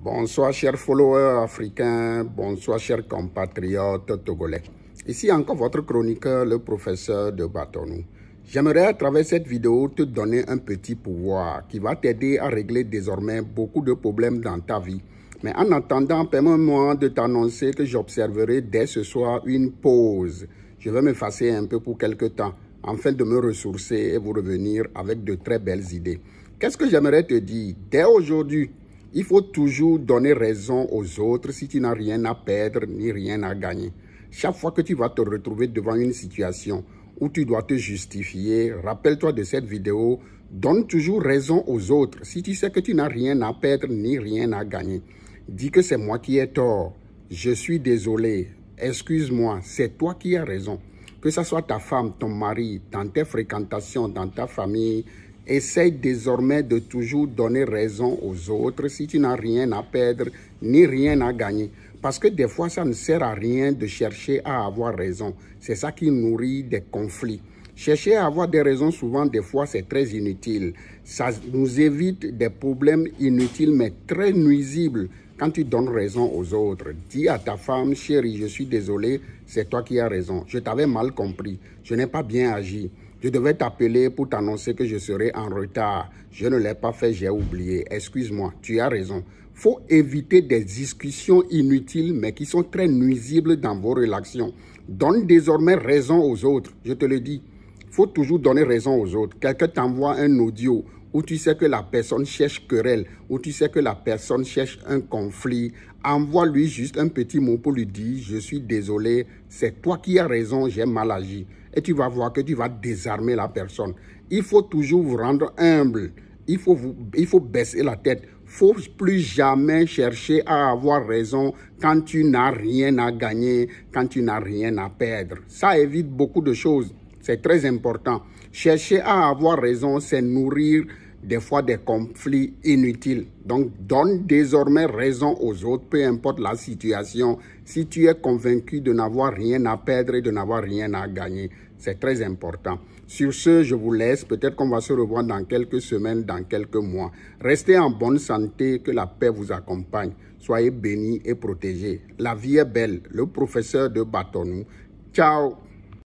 Bonsoir chers followers africains, bonsoir chers compatriotes togolais. Ici encore votre chroniqueur, le professeur de Batonou. J'aimerais à travers cette vidéo te donner un petit pouvoir qui va t'aider à régler désormais beaucoup de problèmes dans ta vie. Mais en attendant, permets-moi de t'annoncer que j'observerai dès ce soir une pause. Je vais m'effacer un peu pour quelques temps afin de me ressourcer et vous revenir avec de très belles idées. Qu'est-ce que j'aimerais te dire Dès aujourd'hui, il faut toujours donner raison aux autres si tu n'as rien à perdre ni rien à gagner. Chaque fois que tu vas te retrouver devant une situation où tu dois te justifier, rappelle-toi de cette vidéo, donne toujours raison aux autres si tu sais que tu n'as rien à perdre ni rien à gagner. Dis que c'est moi qui ai tort, je suis désolé, excuse-moi, c'est toi qui as raison. Que ce soit ta femme, ton mari, dans tes fréquentations, dans ta famille, Essaye désormais de toujours donner raison aux autres si tu n'as rien à perdre ni rien à gagner. Parce que des fois, ça ne sert à rien de chercher à avoir raison. C'est ça qui nourrit des conflits. Chercher à avoir des raisons, souvent, des fois, c'est très inutile. Ça nous évite des problèmes inutiles, mais très nuisibles quand tu donnes raison aux autres. Dis à ta femme, chérie, je suis désolé, c'est toi qui as raison. Je t'avais mal compris. Je n'ai pas bien agi. Je devais t'appeler pour t'annoncer que je serai en retard. Je ne l'ai pas fait, j'ai oublié. Excuse-moi, tu as raison. Faut éviter des discussions inutiles mais qui sont très nuisibles dans vos relations. Donne désormais raison aux autres, je te le dis. Faut toujours donner raison aux autres. Quelqu'un t'envoie un audio où tu sais que la personne cherche querelle, où tu sais que la personne cherche un conflit, envoie-lui juste un petit mot pour lui dire « Je suis désolé, c'est toi qui as raison, j'ai mal agi » et tu vas voir que tu vas désarmer la personne. Il faut toujours vous rendre humble. Il faut, vous, il faut baisser la tête. Il faut plus jamais chercher à avoir raison quand tu n'as rien à gagner, quand tu n'as rien à perdre. Ça évite beaucoup de choses. C'est très important. Chercher à avoir raison, c'est nourrir des fois des conflits inutiles. Donc donne désormais raison aux autres, peu importe la situation, si tu es convaincu de n'avoir rien à perdre et de n'avoir rien à gagner. C'est très important. Sur ce, je vous laisse. Peut-être qu'on va se revoir dans quelques semaines, dans quelques mois. Restez en bonne santé, que la paix vous accompagne. Soyez bénis et protégés. La vie est belle. Le professeur de Batonou. Ciao